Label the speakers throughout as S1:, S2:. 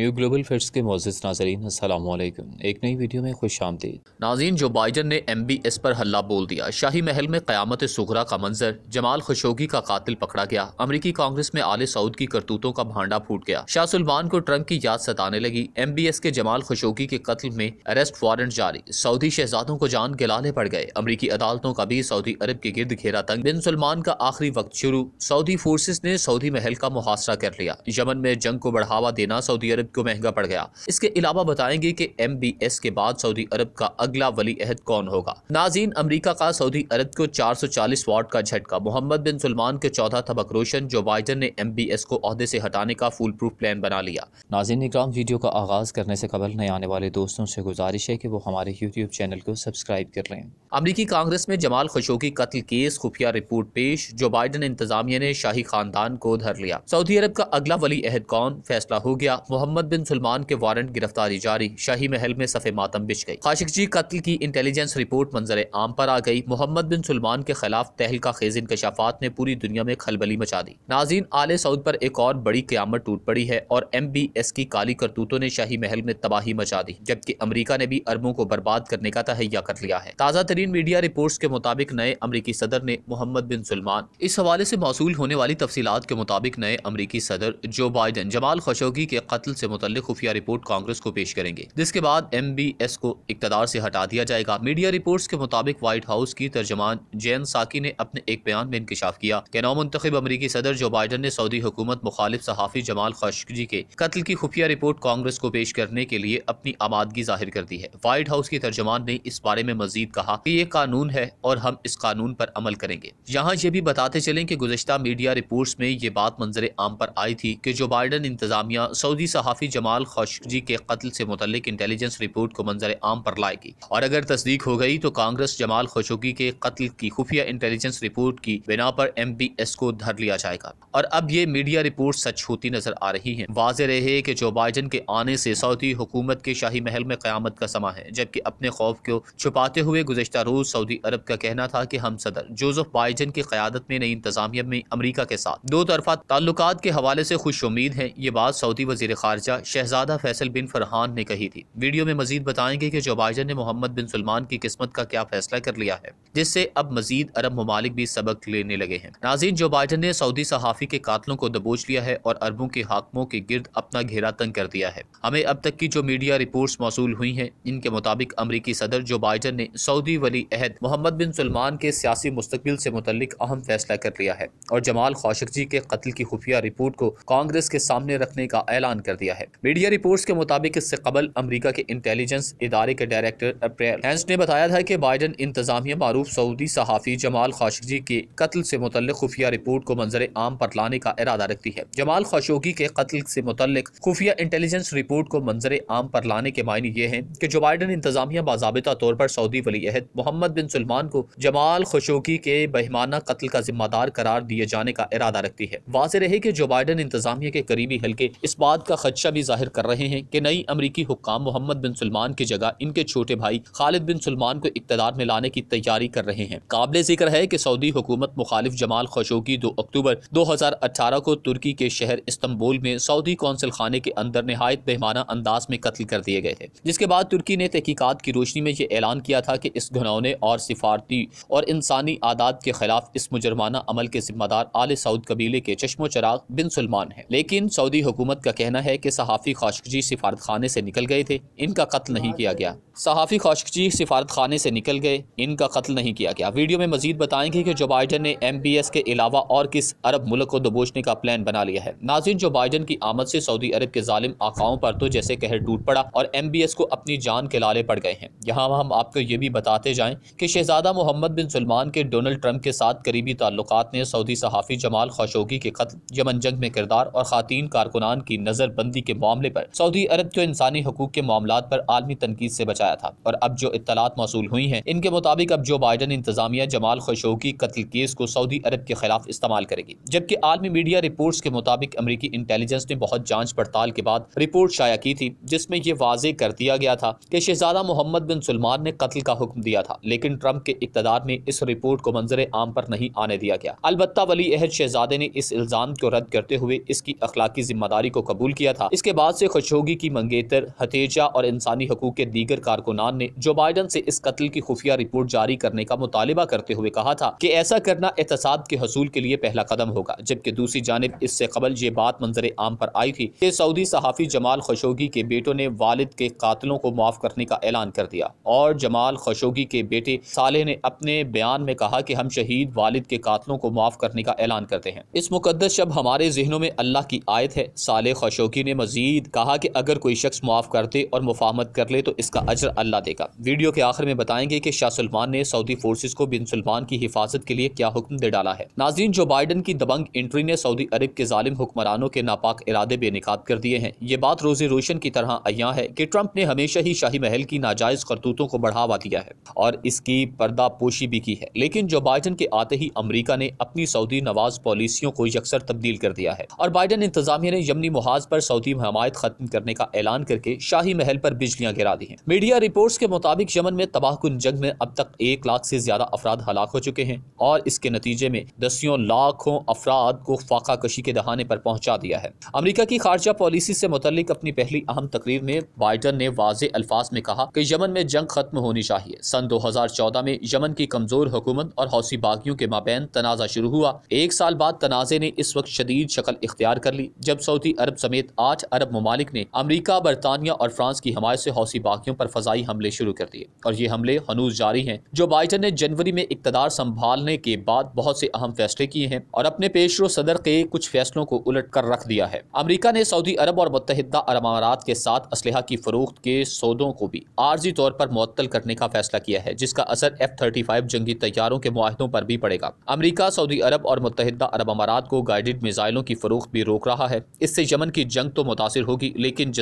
S1: new global facts के मोजिस नाजरीन असलकम एक नई वीडियो में खुश आमदीद नाजीन जो बाइडन ने एम बी एस पर हल्ला बोल दिया शाही महल में क़्यामत सुखरा का मंजर जमाल खशोगी का कतिल पकड़ा गया अमरीकी कांग्रेस में आले सऊद की करतूतों का भांडा फूट गया शाह सलमान को ट्रंप की याद सताने लगी एम बी एस के जमाल खशोगी के कत्ल में अरेस्ट वारंट जारी सऊदी शहजादों को जान गिलाने पड़ गए अमरीकी अदालतों का भी सऊदी अरब के गिर्द घेरा तंग बिन सलमान का आखिरी वक्त शुरू सऊदी फोर्सेज ने सऊदी महल का मुहासरा कर लिया यमन में जंग को बढ़ावा देना सऊदी अरब को महंगा पड़ गया इसके अलावा बताएंगे कि एम बी एस के बाद सऊदी अरब का अगला वली अहद कौन होगा नाजीन अमरीका का सऊदी अरब को चार सौ चालीस वार्ड का झटका मोहम्मद बिन सलमान के चौदह तबक रोशन जो बाइडन ने एम बी एस को अहदे से हटाने का फूल प्रूफ प्लान बना लिया नाजीन इक्राम वीडियो का आगाज करने से कबल नए आने वाले दोस्तों से गुजारिश है कि वो हमारे यूट्यूब चैनल को सब्सक्राइब कर लें अमरीकी कांग्रेस में जमाल खशोगी कत्ल केस खुफिया रिपोर्ट पेश जो बाइडन इंतजामिया ने शाही खानदान को धर लिया सऊदी अरब का अगला वली अहद कौन फैसला हो गया मोहम्मद मोहम्मद बिन सलमान के वारंट गिरफ्तारी जारी शाही महल में सफे मातम बिछ गई खाशिकजी कत्ल की इंटेलिजेंस रिपोर्ट मंजर आम पर आ गई मोहम्मद बिन सलमान के खिलाफ तहलका खेज इंकशाफात ने पूरी दुनिया में खलबली मचा दी नाजीन आले सऊद पर एक और बड़ी क्यामत टूट पड़ी है और एम बी एस की काली करतूतों ने शाही महल में तबाही मचा दी जबकि अमरीका ने भी अरबों को बर्बाद करने का तहैया कर लिया है ताज़ा तरीन मीडिया रिपोर्ट के मुताबिक नए अमरीकी सदर ने मोहम्मद बिन सलमान इस हवाले ऐसी मौसू होने वाली तफसीत के मुताबिक नए अमरीकी सदर जो बाइडन जमाल खशोगी के कत्ल ऐसी मुतल खुफिया रिपोर्ट कांग्रेस को पेश करेंगे जिसके बाद एम बी एस को इकतदार से हटा दिया जाएगा मीडिया रिपोर्ट के मुताबिक व्हाइट हाउस की तर्जमान जैन साकी ने अपने एक बयान में इंकशाफ किया नौ मुंतब अमरीकी सदर जो बाइडन ने सऊदी हुकूमत मुखालिफ सहाफ़ी जमाल खशी के कत्ल की खुफिया रिपोर्ट कांग्रेस को पेश करने के लिए अपनी आमादगी जाहिर कर दी है व्हाइट हाउस की तर्जमान ने इस बारे में मजीद कहा की ये कानून है और हम इस कानून पर अमल करेंगे यहाँ ये भी बताते चले की गुजशत मीडिया रिपोर्ट में ये बात मंजर आम पर आई थी की जो बाइडन इंतजामिया सऊदी सहाफ़ी सहाफ़ी जमाल खोशी के कत्ल से मुतलिक इंटेलिजेंस रिपोर्ट को मंजर आम पर लाएगी और अगर तस्दीक हो गई तो कांग्रेस जमाल खशोगी के कत्ल की खुफिया इंटेलिजेंस रिपोर्ट की बिना पर एम पी एस को धर लिया जाएगा और अब ये मीडिया रिपोर्ट सच होती नजर आ रही है वाज रहे की जो बाइडन के आने से सऊदी हुकूमत के शाही महल में क्यामत का समा है जबकि अपने खौफ को छुपाते हुए गुजशत रोज सऊदी अरब का कहना था की हम सदर जोजफ बाइडन की क्यादत में नई इंतजामिया में अमरीका के साथ दो तरफा ताल्लुक के हवाले ऐसी खुश उम्मीद है ये बात सऊदी वजी खारजा शहजादा फैसल बिन फरहान ने कही थी वीडियो में मजीद बताएंगे कि जो बाइडन ने मोहम्मद बिन सलमान की किस्मत का क्या फैसला कर लिया है जिससे अब मजीद अरब ममालिक भी सबक लेने लगे हैं नाजीन जो बाइडन ने सऊदी सहाफ़ी के कातलों को दबोच लिया है और अरबों के हाकमों के गिर्द अपना घेरा तंग कर दिया है हमें अब तक की जो मीडिया रिपोर्ट मौसू हुई है इनके मुताबिक अमरीकी सदर जो बाइडन ने सऊदी वली अहद मोहम्मद बिन सलमान के सियासी मुस्तबिल से मुतलिक अहम फैसला कर लिया है और जमाल खौशक जी के कत्ल की खुफिया रिपोर्ट को कांग्रेस के सामने रखने का ऐलान कर दिया है है मीडिया रिपोर्ट्स के मुताबिक इससे कबल अमरीका के इंटेलिजेंस इदारे के डायरेक्टर अप्रैल हैंस ने बताया था कि बाइडन इंतजामिया मारूफ सऊदी सहाफ़ी जमाल खाशोगी के कत्ल से मुतल खुफिया रिपोर्ट को मंजर आम पर लाने का इरादा रखती है जमाल खाशोगी के कत्ल से मुतल खुफिया इंटेलिजेंस रिपोर्ट को मंजर आम पर लाने के मायने ये हैं कि जो बाइडन इंतजामिया बाबा तौर पर सऊदी वली अहद मोहम्मद बिन सलमान को जमाल खशोगी के बहमाना कत्ल का जिम्मेदार करार दिए जाने का इरादा रखती है वाज रहे कि जो बाइडन इंतजामिया के करीबी हल्के इस बात का खदशा खदशा भी जाहिर कर रहे हैं कि नई अमरीकी हुक्म मोहम्मद बिन सलमान की जगह इनके छोटे भाई खालिद बिन सलमान को इकतदार में लाने की तैयारी कर रहे हैं काबिल जिक्र है कि सऊदी हुकूमत मुखालिफ जमाल खशोगी दो अक्टूबर दो हजार अठारह को तुर्की के शहर इस्तंबुल में सऊदी कौंसिल खाने के अंदर नहायत बेहमाना अंदाज में कत्ल कर दिए गए थे जिसके बाद तुर्की ने तहकीकत की रोशनी में यह ऐलान किया था कि इस घनौने और सिफारती और इंसानी आदात के खिलाफ इस मुजरमाना अमल के जिम्मेदार आल सऊद कबीले के चश्मो चराग बिन सलमान है लेकिन सऊदी हुकूमत का कहना है कि के सहाफ़ी खाशकजी सिफारत खाने से निकल गए थे इनका कत्ल नहीं किया गया सहाफ़ी खाशकजी सिफारत खाने से निकल गए इनका कत्ल नहीं किया गया वीडियो में मजीद बताएंगे कि जो बाइडन ने एम बी एस के अलावा और किस अरब मुल्क को दबोचने का प्लान बना लिया है नाजिन जो बाइडन की आमद से सऊदी अरब के जालिम आकाओं पर तो जैसे कहर टूट पड़ा और एम बी एस को अपनी जान के लाले पड़ गए हैं यहाँ हम आपको ये भी बताते जाएँ कि शहजादा मोहम्मद बिन सलमान के डोनल्ड ट्रंप के साथ करीबी ताल्लुक ने सऊदी सहाफ़ी जमाल खशोगी के कत्ल यमन जंग में किरदार और ख़ातन कारकुनान की नज़रबंदी आज़ादी के मामले पर सऊदी अरब को इंसानी हकूक के मामला पर आलमी तनकीद से बचाया था और अब जो इतलात मौसू हुई हैं इनके मुताबिक अब जो बाइडन इंतजामिया जमाल की कत्ल केस को सऊदी अरब के खिलाफ इस्तेमाल करेगी जबकि आलमी मीडिया रिपोर्ट के मुताबिक अमरीकी इंटेलिजेंस ने बहुत जाँच पड़ताल के बाद रिपोर्ट शाया की थी जिसमें यह वाजे कर दिया गया था कि शहजादा मोहम्मद बिन सलमान ने कत्ल का हुक्म दिया था लेकिन ट्रंप के इकतदार में इस रिपोर्ट को मंजर आम पर नहीं आने दिया गया अलबत् वली अहद शहजादे ने इस इल्ज़ाम को रद्द करते हुए इसकी अखलाकी जिम्मेदारी को कबूल किया था इसके बाद से खशोगी की मंगेतर हथेजा और इंसानी हकूक के दीगर कारकुनान ने जो बाइडन से इस कत्ल की खुफिया रिपोर्ट जारी करने का मुतालबा करते हुए कहा था कि ऐसा करना एहतसाब के हसूल के लिए पहला कदम होगा जबकि दूसरी जानब इससे कबल ये बात मंजर आम पर आई थी कि सऊदी सहाफ़ी जमाल खशोगी के बेटों ने वालिद के कातलों को माफ़ करने का ऐलान कर दिया और जमाल खशोगी के बेटे साले ने अपने बयान में कहा कि हम शहीद वालिद के कातलों को माफ़ करने का ऐलान करते हैं इस मुकदस शब हमारे जहनों में अल्लाह की आयत है साले खशोगी ने मजीद कहा कि अगर कोई शख्स माफ़ कर दे और मुफाहमत कर ले तो इसका अजर अल्लाह देगा वीडियो के आखिर में बताएंगे कि शाह सलमान ने सऊदी फोर्सेज को बिन सलमान की हिफाजत के लिए क्या हुक्म दे डाला है नाजीन जो बाइडन की दबंग एंट्री ने सऊदी अरब के जालिम हुक्मरानों के नापाक इरादे बेनकाब कर दिए हैं ये बात रोज़े रोशन की तरह अया है कि ट्रंप ने हमेशा ही शाही महल की नाजायज़ करतूतों को बढ़ावा दिया है और इसकी पर्दा पोशी भी की है लेकिन जो बाइडन के आते ही अमरीका ने अपनी सऊदी नवाज पॉलिसियों को यकसर तब्दील कर दिया है और बाइडन इंतजामिया ने यमनी मुहाज पर सऊदी की हमायत खत्म करने का ऐलान करके शाही महल पर बिजलियां गिरा दी हैं मीडिया रिपोर्ट्स के मुताबिक यमन में तबाहकुन जंग में अब तक एक लाख से ज्यादा अफराद हलाक हो चुके हैं और इसके नतीजे में दसियों लाखों अफराद को फाका कशी के दहाने पर पहुंचा दिया है अमरीका की खारजा पॉलिसी से मुतलिक अपनी पहली अहम तकरीर में बाइडन ने वाज अल्फाज में कहा कि यमन में जंग खत्म होनी चाहिए सन चौदह में यमन की कमजोर हुकूमत और हौसी बागियों के माबेन तनाजा शुरू हुआ एक साल बाद तनाजे ने इस वक्त शदीद शक्ल इख्तियार कर ली जब सऊदी अरब समेत आठ आठ अरब ममालिक ने अमरीका बरतानिया और फ्रांस की हमायत से हौसी बाकियों पर फजाई हमले शुरू कर दिए और ये हमले हनूज जारी हैं जो बाइडन ने जनवरी में इकतदार संभालने के बाद बहुत से अहम फैसले किए हैं और अपने पेशरो सदर के कुछ फैसलों को उलट कर रख दिया है अमरीका ने सऊदी अरब और मुतहदा अरब अमारात के साथ इसल की फरोख्त के सौदों को भी आर्जी तौर पर मुत्तल करने का फैसला किया है जिसका असर एफ थर्टी फाइव जंगी तैयारों के माहदों पर भी पड़ेगा अमरीका सऊदी अरब और मुतहदा अरब अमारात को गाइडेड मिजाइलों की फरोख्त भी रोक रहा है इससे यमन की जंग तो मुतासर होगी लेकिन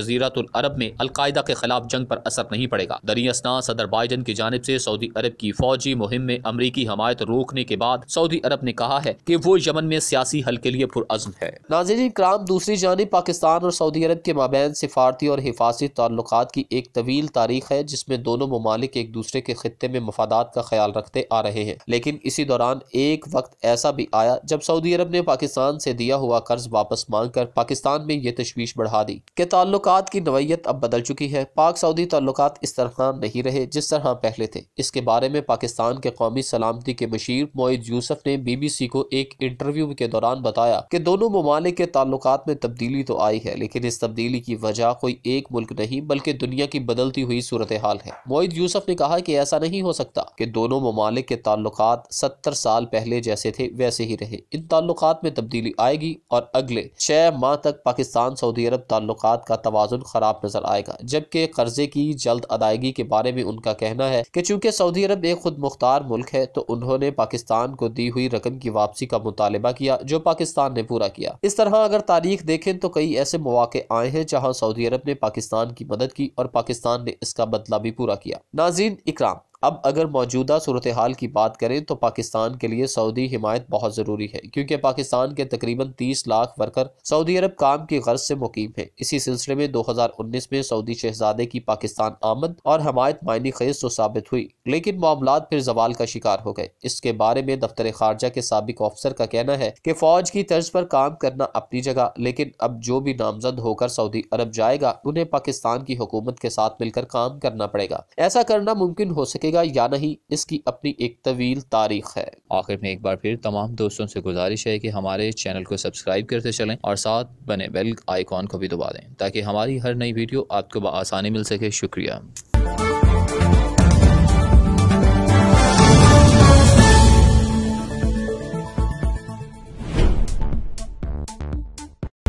S1: अरब में अलकायदा के खिलाफ जंग पर असर नहीं पड़ेगा दरियासना सदर बाइडन की जानब ऐसी सऊदी अरब की फौजी मुहिम में अमरीकी हमायत रोकने के बाद सऊदी अरब ने कहा है की वो यमन में सियासी हल के लिए पुरजम है नाजरीन क्राम दूसरी जानब पाकिस्तान और सऊदी अरब के माबेन सिफारती और हिफाजी ताल्लुक की एक तवील तारीख है जिसमें दोनों ममालिक एक दूसरे के खत्े में मफादात का ख्याल रखते आ रहे हैं लेकिन इसी दौरान एक वक्त ऐसा भी आया जब सऊदी अरब ने पाकिस्तान से दिया हुआ कर्ज वापस मांग कर पाकिस्तान में ये तशवीश बढ़ा दी के ताल्लुक की नवयत अब बदल चुकी है पाक सऊदी ताल्लुक इस तरह नहीं रहे जिस तरह पहले थे इसके बारे में पाकिस्तान के कौमी सलामती के मशीर मोइद यूसफ ने बी बी सी को एक इंटरव्यू के दौरान बताया कि दोनों ममालिक के ताल्लुक में तब्दीली तो आई है लेकिन इस तब्दीली की वजह कोई एक मुल्क नहीं बल्कि दुनिया की बदलती हुई सूरत हाल है मोइद यूसफ ने कहा कि ऐसा नहीं हो सकता कि दोनों ममालिक के ताल्लुक सत्तर साल पहले जैसे थे वैसे ही रहे इन ताल्लुक में तब्दीली आएगी और अगले छह माह तक पाकिस्तान सऊदी सऊदी अरब ताल्लुक का तोज़ुन ख़राब नज़र आएगा जबकि कर्ज़े की जल्द अदायगी के बारे में उनका कहना है की चूँकि सऊदी अरब एक खुद मुख्तार मुल्क है तो उन्होंने पाकिस्तान को दी हुई रकम की वापसी का मुतालबा किया जो पाकिस्तान ने पूरा किया इस तरह अगर तारीख देखें तो कई ऐसे मौाक़ आए हैं जहाँ सऊदी अरब ने पाकिस्तान की मदद की और पाकिस्तान ने इसका बदला भी पूरा किया नाजीन इकराम अब अगर मौजूदा सूरत हाल की बात करें तो पाकिस्तान के लिए सऊदी हिमायत बहुत ज़रूरी है क्योंकि पाकिस्तान के तकरीबन 30 लाख वर्कर सऊदी अरब काम की गर्ज से मुकीम है इसी सिलसिले में 2019 में सऊदी शहजादे की पाकिस्तान आमद और हमायत मायनी खेज तो साबित हुई लेकिन मामला फिर जवाल का शिकार हो गए इसके बारे में दफ्तर खारजा के सबक ऑफिसर का कहना है कि फौज की तर्ज पर काम करना अपनी जगह लेकिन अब जो भी नामजद होकर सऊदी अरब जाएगा उन्हें पाकिस्तान की हुकूमत के साथ मिलकर काम करना पड़ेगा ऐसा करना मुमकिन हो सके सकेगा या नहीं इसकी अपनी एक तवील तारीख है आखिर में एक बार फिर तमाम दोस्तों से गुजारिश है कि हमारे चैनल को सब्सक्राइब करते चलें और साथ बने बेल आइकॉन को भी दबा दें ताकि हमारी हर नई वीडियो आपको आसानी मिल सके शुक्रिया